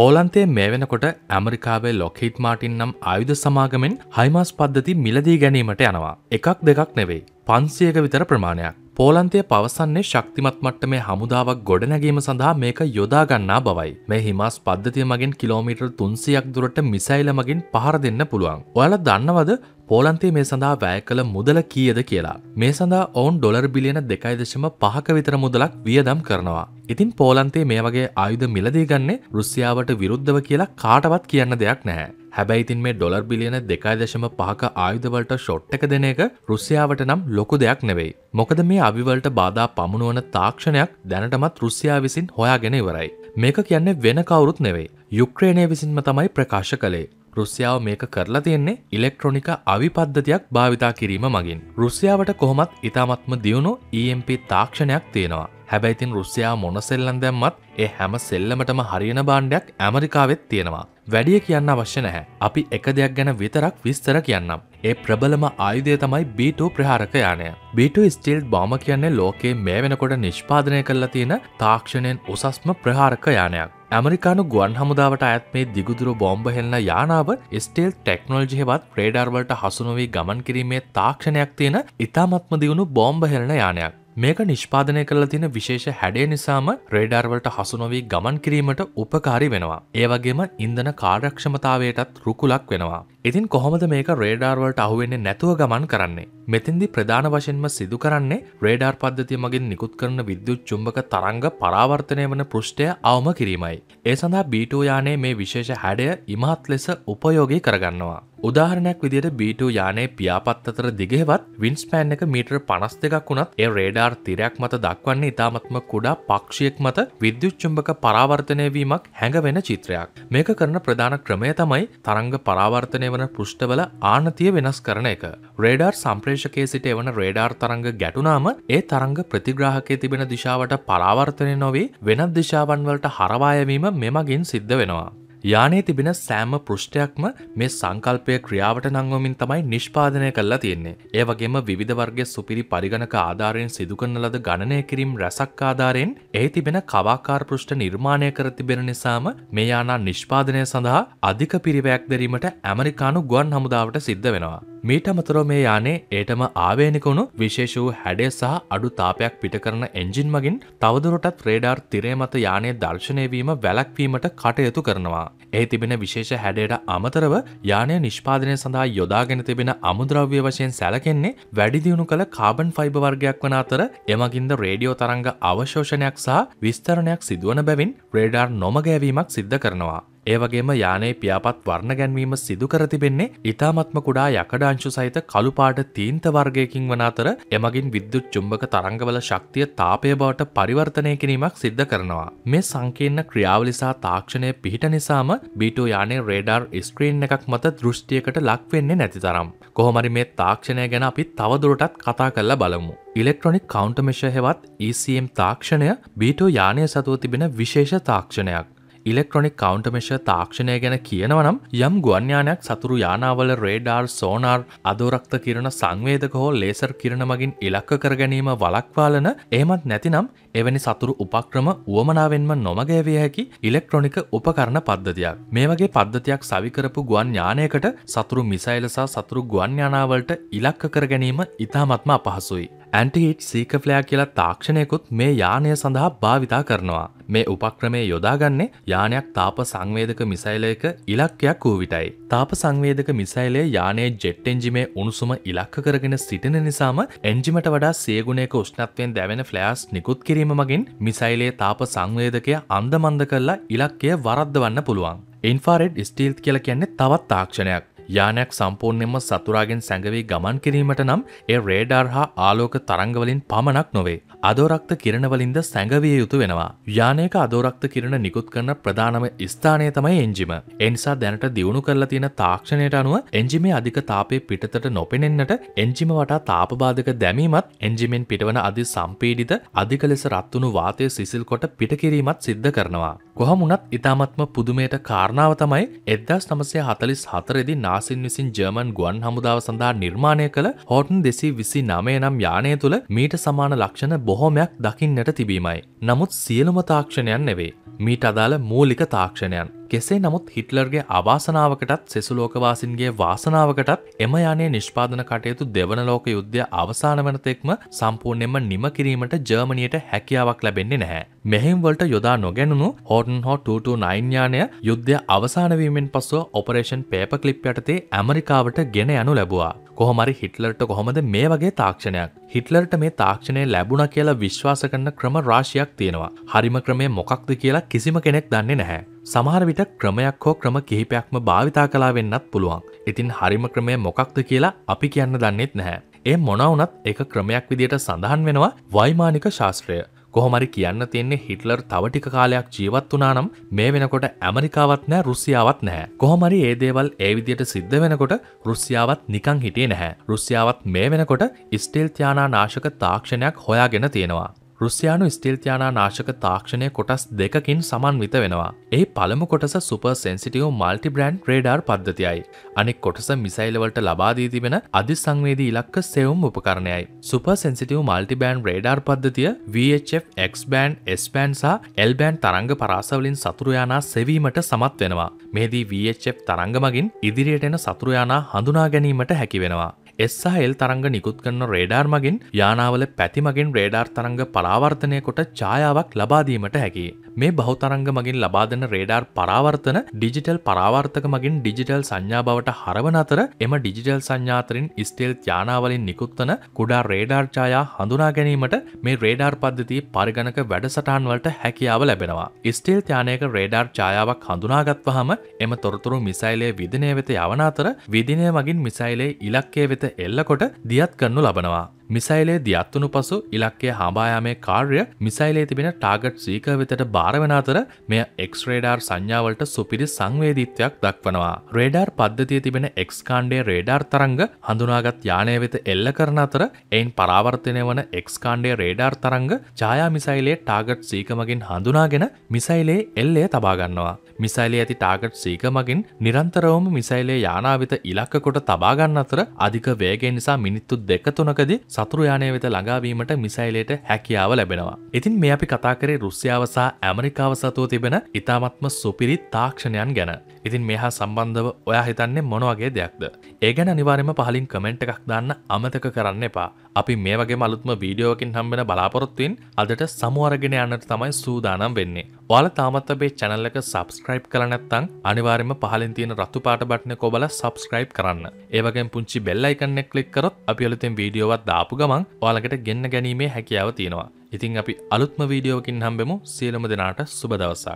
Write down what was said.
පෝලන්තේ මේ වෙනකොට ඇමරිකාවේ ලොකහිට් මාටින් නම් ආයුධ සමාගමෙන් හයිමස් පද්ධති මිලදී ගැනීමට යනවා. එකක් දෙකක් නෙවෙයි. පන්සියක විතර ප්‍රමාණයක්. පෝලන්තය පවසන්නේ ශක්තිමත් මට්ටමේ හමුදාවක් ගොඩනැගීම සඳහා මේක යොදාගන්නා බවයි. මේ හිමස් පද්ධතිය මගින් කිලෝමීටර් තුන්සියක් දුරට මිසයිල මගින් පහර දෙන්න පුළුවන්. ඔයාලා දන්නවද පෝලන්තේ මේ සඳහා වැය කළ මුදල කීයද කියලා. මේ සඳහා ඔවුන් ඩොලර් බිලියන දෙකයිදශම පහක විතර මුදලක් වියදම් කරනවා. ඉතින් පෝලන්තේ මේ වගේ ආයුධ මිලදී ගන්නේ රුසියාවට විරුද්ධව කියලා කාටවත් කියන්න දෙයක් නැහැ. හැබැයි ඉතින් මේ ඩොලර් බිලියන දෙකයිදශම පහක ආයුධවලට ෂොට් එක දෙන එක රුසියාවට නම් ලොකු දෙයක් නෙවෙයි. මොකද මේ අවිවලට බාධා පමුණුවන තාක්ෂණයක් දැනටමත් රුසියා විසින් හොයාගෙන ඉවරයි. මේක කියන්නේ වෙන කවුරුත් නෙවෙයි. යුක්්‍රේණය විසින්ම තමයි ප්‍රකාශ කළේ රුසියාව මේක කරලා තියෙන්නේ ඉලෙක්ට්‍රොනික අවිපද්ධතියක් භාවිතා කිරීම මගින්. රුසියාවට කොහොමත් ඉතාමත්ම දියුණු EMP තාක්ෂණයක් තියෙනවා. හැබැයිතින් රුසියා මොනසෙල්ලන් දැම්මත් ඒ හැම සෙල්ලමටම හරියන බාණ්ඩයක් ඇමරිකාවෙත් තියෙනවා. වැඩිය කියන්න අවශ්‍ය නැහැ. අපි එක දෙයක් ගැන විතරක් විස්තර කියන්නම්. ඒ ප්‍රබලම ආයුධය තමයි B2 ප්‍රහාරක යානය. B2 ස්ටිල් බොම කියන්නේ ලෝකයේ මේ වෙනකොට නිෂ්පාදනය කරලා තියෙන තාක්ෂණයෙන් උසස්ම ප්‍රහාරක යානයක්. ඇමරිකානු ගුවන් හමුදාවට ඇත් මේ දිගුදුර බෝම්බ හෙල්න යානාව ස්ටේල් ටෙක්නෝල්ජිහෙවත් ප්‍රේඩර්වලට හසුනුවී ගමන් කිරීමේ තාක්ෂණයක් තියෙන ඉතාමත්ම දියුණු බෝම්බ හෙල්න යානයක්. මේක නිෂ්පාදනය කළ තින විශේෂ හැඩේ නිසාම රේඩර්වලට හසුනොවී ගමන් කිරීමට උපකාරි වෙනවා. ඒවගේම ඉන්දන කාර්යක්ෂමතාවයටත් රුකුලක් වෙනවා. ඉතින් කොහොමද මේක රේඩාර්වලට අහුවෙන්නේ නැතුව ගමන් කරන්නේ. මෙතින්දි ප්‍රධාන වශයෙන්ම සිදු කරන්නේ රේඩාර් පද්ධතිය මගින් නිකුත් කරන විද්‍යුත් චුම්බක තරංග පරාවර්තනය වන පෘෂ්ටය අවම කිරීමයි. ඒ සඳහා B2 යානයේ මේ විශේෂ හැඩය ඉමහත් ලෙස උපයෝගී කරගන්නවා. උදාහරණයක් විදියට B2 යානයේ පියාපත් අතර දිගහෙවත් වින්ස්පෑන් එක මීටර් 52ක් වුණත් ඒ රේඩාර් තිරයක් මත දක්වන්නේ ඉතාමත්ම කුඩා පක්ෂියෙක් මත විද්‍යුත් චුම්බක පරාවර්තනය වීමක් හැඟ වෙන චිත්‍රයක්. මේක කරන ප්‍රධාන ක්‍රමය තමයි තරංග පරාවර්තනය වන පෘෂ්ඨවල ආනතිය වෙනස් කරන එක. රේඩර් සම්ප්‍රේෂකයේ සිට එවන රේඩාර් තරංග ගැටුනාම ඒ තරංග ප්‍රතිග්‍රාහකය තිබෙන දිශාවට පරාවර්තනය නොවී වෙනත් දිශාවන් වලට හරවායවීම මෙමගින් සිද්ධ වෙනවා. යානයේ තිබෙන සෑම පෘෂ්ටයක්ම මේ සංකල්පය ක්‍රියාවට නංවමින් තමයි නිෂ්පාදනය කල්ලා තියෙන්නේ. ඒ වගේම විධවර්ගය සුපිරි පරිගණක ආධාරයෙන් සිදුකන්න ලද ගණනය කිරීම් රැසක් ආධාරයෙන් ඒ තිබෙන කවාකාර පෘෂ්ට නිර්මාණය කර තිබෙන නිසාම මේ යානා නිෂ්පාදනය සඳහා අධික පිරිවැයක් දැරීමට ඇමරිකානු ගුවන් හමුදාවට සිද්ධ වෙනවා. මීට අමතරව මේ යානේ ඒටම ආවේනිකුණු විශේෂ වූ හැඩය සහ අඩු තාපයක් පිට කරන එන්ජින් මගින් තවදුරටත් රේඩාර් තිරේ මත යානය දර්ශනයවීම වැලක්වීමට කටයුතු කරනවා. ඒ තිබෙන විශේෂ හැඩයට අමතරව යානය නිෂ්පාදනය සඳහා යොදාගෙන තිබෙන අමුද්‍රව්‍ය වශයෙන් සැලකෙන්නේ වැඩිදියුණු කළ කාබන් ෆයිබ වර්ගයක් වන අතර එමගින්ද රේඩියෝ තරංග අවශෝෂණයක් සහ විස්තරණයක් සිදුවන බැවින් රේඩාර් නොමගෑවීමක් සිද්ධ කරනවා. ඒවගේම යානේ පියාපත් වර්ණ ගැන්වීම සිදුකර තිබෙන්නේ ඉතාමත්ම කුඩා යකඩාංශු සහිත කළුපාට තීන්ත වර්ගයකින් වන අතර එමගින් විද්‍යුත් චුම්බක තරංගවල ශක්තිය තාපය බවට පරිවර්තනය කිරීමක් සිද්ධ කරනවා. මේ සංකීර්ණ ක්‍රියාවලිසා තාක්ෂණය පිහිට නිසාම බීටෝ යානේ රේඩර් ස්ක්‍රීන් එකක් මත දෘෂ්ටියකට ලක්වෙන්නේ නැති තරම්. කොහොමරි මේ තාක්ෂණය ගැන අපි තවදුරටත් කතා කරලා බලමු. ඉලෙක්ට්‍රොනික් කවන්ටමශ හෙවත් ECM තාක්ෂණය බීටෝ යානය සතුව තිබෙන විශේෂ තාක්ෂණයක් ඉලෙක්ට්‍රොනික් කවන්ටමේශ තාක්ෂණය ගැන කියනවනම් යම් ගුවන්්‍යානයක් සතුරු යානාවල රේඩාර් සෝනාර් අදෝරක්ත කිරණ සංවේදක හෝ ලේසර් කිරණ මගින් ඉලක්ක කර ගැනීම වලක්වාලන ඒමත් නැතිනම් එවැනි සතුරු උපක්‍රම වුවමනාවෙන්ම නොමගෑවිය හැකි ඉලෙක්ට්‍රොනික උපකරණ පද්ධතියක් මේ වගේ පද්ධතියක් සවිකරපු ගුවන් ඥානයකට සතුරු මිසයිලසා සතුරු ගුවන් ඥානාවලට ඉලක්ක කර ගැනීම ඉතාමත්ම අපහසුයි ඇන්ටිහිට් සීකෆලයා කියලා තාක්ෂණයකුත් මේ යානය සඳහා භාවිතා කරනවා. මේ උපක්‍රමය යොදාගන්නේ යානයක් තාප සංවේදක මිසයිලයක ඉලක්කයක් වූ විටයි. තාප සංවේදක මිසයිලය යානයේ ජෙට් එන්ජිමේ උණුසුම ඉලක්ක කරගෙන සිටින නිසාම එන්ජිමට වඩා සේගුණයක උෂ්ණත්වයෙන් දැවෙන ෆ්ලෑස් නිකුත් කිරීම මගින් මිසයිලේ තාප සංවේදකය අන්දමන්ද කරලා ඉලක්කය වරද්දවන්න පුළුවන්. ඉන්ෆාරෙඩ් ස්ටීල්ත් කියල කියන්නේ තවත් තාක්ෂණයක් යානයක් සම්පූර්ණයෙන්ම සතුරාගෙන් සැඟවී ගමන් කිරීමට නම් ඒ රේඩාර් හා ආලෝක තරංගවලින් පමණක් නොවේ. අදෝරක්ත කිරණවලින්ද සැඟවිය යුතු වෙනවා. යානයක අදෝරක්ත කිරණ නිකුත් කරන ප්‍රධානම ස්ථානය තමයි එන්ජිම. එනිසා දැනට දියුණු කරලා තියෙන තාක්ෂණයට අනුව එන්ජිමේ අධික තාපය පිටතට නොපෙනෙන්නට එන්ජිම වටා තාපබාධක දැමීමත් එන්ජිමෙන් පිටවන අධි සම්පීඩිත අධික ලෙස රත්තුණු වාතය සිසිල් කොට පිටකිරීමත් සිද්ධ කරනවා. කොහමුණත් ඉතාමත්ම පුදුමයට කාරණාව තමයි එදදාස් නමසය හතලිස් හතරෙදි නා කාසින් විසින් ජර්මන් ගුවන් හමුදාව සඳහා නිර්මාණය කළ හොටන් දෙසී විසි නමය නම් යානය තුළ මීට සමාන ලක්ෂණ බොහොමයක් දකින්නට තිබීමයි. නමුත් සියලුම තාක්ෂණයන් නෙවේ. මීට අදාළ මූලික තාක්ෂණයන් කෙසේ නමුත් හිටලර්ගේ අවාසනාවකටත් සෙසුලෝකවාසින්ගේ වාසනාවකටත් එම යනේ නිෂ්පාදන කටයුතු දෙවන ලෝක යුද්ධය අවසාන වනතෙක්ම සම්පූර්ණයෙන්ම නිම කිරීමට ජර්මණයට හැකියාවක් ලැබෙන්නේ නැහැ. මෙහෙම්වලට යොදා නොගැනුණු හෝටන් හෝ 229යානය යුද්ධය අවසානවීමෙන් පස්සුව ඔපරේෂන් පේප කලිප් යටතේ ඇමරිකාවට ගෙන යනු ලැබවා. කොහොමරි හිටලර්ට කොහොමද මේ වගේ තාක්ෂණයක් හිටලර්ට මේ තාක්ෂණය ලැබුණ කියලා විශ්වාස කරන ක්‍රම රාශියක් තියෙනවා හරිම ක්‍රමය මොකක්ද කියලා කිසිම කෙනෙක් දන්නේ නැහැ සමහර විට ක්‍රමයක් හෝ ක්‍රම කිහිපයක්ම භාවිතා කලා වෙන්නත් පුළුවන් ඉතින් හරිම ක්‍රමය මොකක්ද කියලා අපි කියන්න දන්නෙත් නැහැ ඒ මොනවුනත් එක ක්‍රමයක් විදියට සඳහන් වෙනවා වයිමානික ශාස්ත්‍රය කොහොමරි කියන්න තියන්නේ හිටලර් තවටික කාලයක් ජීවත් වනානම් මේ වෙනකොට ඇමරිකාවත් නෑ රුසියාවත් නැහැ. කොහොමරි ඒදේවල් ඒවිදියට සිද්ධ වෙනකොට රුසියාවත් නිකං හිටිය නැහැ. රුසියාවත් මේ වෙනකොට ස්ටේල් තියානා නාශක තාක්ෂණයක් හොයාගෙන තියෙනවා. රුස්යානු ස්ටිල්තියානා නාශක තාක්ෂණය කොටස් දෙකකින් සමන්විත වෙනවා. ඒ පළමු කොටස සුපර් සෙන්සිටියෝ මල්ටි බ්‍රන්් ්‍රේඩර් පද්ධතියයි. අනෙක් කොටස මිසයිලවලට ලබාදී තිබෙන අධි සංවේදී ඉලක්ක සෙවුම් උපකරණයයි. සුප සෙන්සිටියෝ මල්ටිබෑන් රේඩර් පද්ධතිය VHFX බෑන් ස්පෑන් සහ එල්බෑන් තරංග පරාසවලින් සතුරයානා සෙවීමට සමත් වෙනවා. මෙහිදී VHF තරංග මගින් ඉදිරියට එන සතුරයානා හඳුනා ගැනීමට හැකිවෙනවා. එස්සාහෙල් තරංග නිකුත් කරන රේඩාර් මගින් යානාවල පැති මගින් රේඩාර් තරංග පරාවර්තනය කොට ඡායාවක් ලබාදීමට හැකි. මේ බහුතරංග මගින් ලබාදන රේඩාර් පරාවර්තන ඩිජිටල් පරාවර්තක මගින් ඩිජිටල් සංඥා බවට හරවන අතර එම ඩිජිටල් සංඥාතරින් ස්ටේල් යානාවලින් නිකුත්වන කුඩා රේඩාර් ඡායා හඳුනා ගැනීමට මේ රේඩාර් පද්ධතිය පරිගණක වැඩසටහන්වලට හැකියාව ලැබෙනවා. ස්ටේල් යානයක රේඩාර් ඡායාවක් හඳුනාගත්වහම එම තොරතුරු මිසයිලය විදිනය වෙත යවන අතර විදිනය මගින් මිසයිලේ ඉලක්කේ වෙත එල්ලකොට දියත් කරනු ලබනවා. මිසයිලේ දියත්වනු පසු ඉලක්කය හාබායාමේ කාර්ය මිසයිලේ තිබෙන ටාගට් සීක වෙතට භාරවෙන අතර මෙය එක්ස්රේඩාර් සංඥාවලට සුපිරි සංවේදීත්වයක් දක්වනවා. රේඩාර් පද්ධතිය තිබෙන එක්ස්කාණ්ඩේ රේඩාර් තරංග හඳුනාගත් යානය වෙත එල්ල කරන අතර එයින් පරාවර්තනය වන එක්ස්කාණ්ඩේ රේඩාර් තරංග ජායා මිසයිලේ ටාගට් සීකමගින් හඳුනාගෙන මිසයිලේ එල්ලය තබාගන්නවා. මිසයිලේ ඇති ටාගට් සීක මගින් නිරන්තරවම මිසයිලේ යානාවිත ඉලක්ක කොට තබාගන්න අතර අධික වේගේ නිසා මිනිත්තු දෙක තුනකදි සතුරයානය වෙත ළඟාවීමට මිසයිලයට හැකියාව ලැබෙනවා. ඉතින් මේ අපි කතාකරේ රුස්්‍යාව සහ ඇමරිකාව සතුව තිබෙන ඉතාමත්ම සුපිරි තාක්ෂණයන් ගැන. ඉතින් මෙහා සම්බන්ධව ඔයා හිතන්නේ මොනවගේ දෙයක්ද. ඒ ගැන අනිවාරෙම පහලින් කමෙන්ට් එකක් දාන්න අමතක කරන්න එපා. අපි මේ වගේ මලුත්ම වීඩියෝකින් හම්බෙන බලාපොරොත්තුවෙන් අදට සමුවරගෙන යන්නට තමයි සූදානම් වෙන්නේ. ඔයාල තාමත් අපේ channel එක subscribe කරලා නැත්නම් අනිවාර්යයෙන්ම පහලින් තියෙන රතු පාට බටන එක ඔබලා subscribe කරන්න. ඒ වගේම පුංචි bell icon එක click කරොත් අපි අලුතෙන් වීඩියෝ එකක් දාපු ගමන් ඔයාලකට ගෙන්න ගැනීමේ හැකියාව තියෙනවා. ඉතින් අපි අලුත්ම වීඩියෝකින් හම්බෙමු සියලුම දෙනාට සුබ දවසක්.